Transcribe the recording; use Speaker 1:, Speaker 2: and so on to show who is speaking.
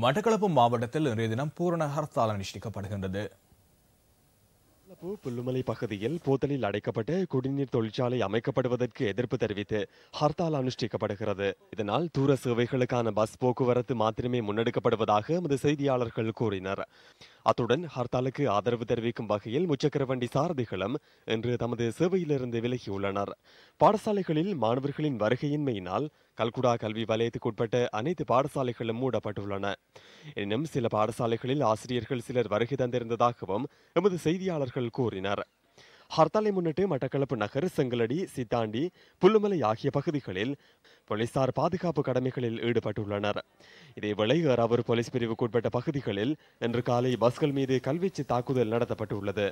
Speaker 1: மட்டக்களப்பு மாவட்டத்தில் இன்றைய தினம் பூரண ஹர்த்தால் அனுஷ்டிக்கப்படுகின்றது
Speaker 2: புல்லுமலை பகுதியில் போத்தலில் அடைக்கப்பட்டு குடிநீர் தொழிற்சாலை அமைக்கப்படுவதற்கு எதிர்ப்பு தெரிவித்து ஹர்த்தால் அனுஷ்டிக்கப்படுகிறது இதனால் தூர சேவைகளுக்கான பஸ் போக்குவரத்து மாத்திரமே முன்னெடுக்கப்படுவதாக எமது செய்தியாளர்கள் கூறினர் அத்துடன் ஹர்த்தாலுக்கு ஆதரவு தெரிவிக்கும் வகையில் முச்சக்கரவண்டி சாரதிகளும் இன்று தமது சேவையிலிருந்து விலகியுள்ளனர் பாடசாலைகளில் மாணவர்களின் வருகையின்மையினால் கல்குடா கல்வி வலயத்துக்குட்பட்ட அனைத்து பாடசாலைகளும் மூடப்பட்டுள்ளன எனினும் சில பாடசாலைகளில் ஆசிரியர்கள் சிலர் வருகை தந்திருந்ததாகவும் எமது செய்தியாளர்கள் கூறினர் ஹர்த்தாலை முன்னிட்டு மட்டக்களப்பு நகர் செங்கலடி சித்தாண்டி புல்லுமலை ஆகிய பகுதிகளில் போலீசார் பாதுகாப்பு கடமைகளில் ஈடுபட்டுள்ளனர் இதேவேளை ஏறாவூர் போலீஸ் பிரிவுக்குட்பட்ட பகுதிகளில் இன்று காலை பஸ்கள் மீது கல்வீச்சு தாக்குதல் நடத்தப்பட்டுள்ளது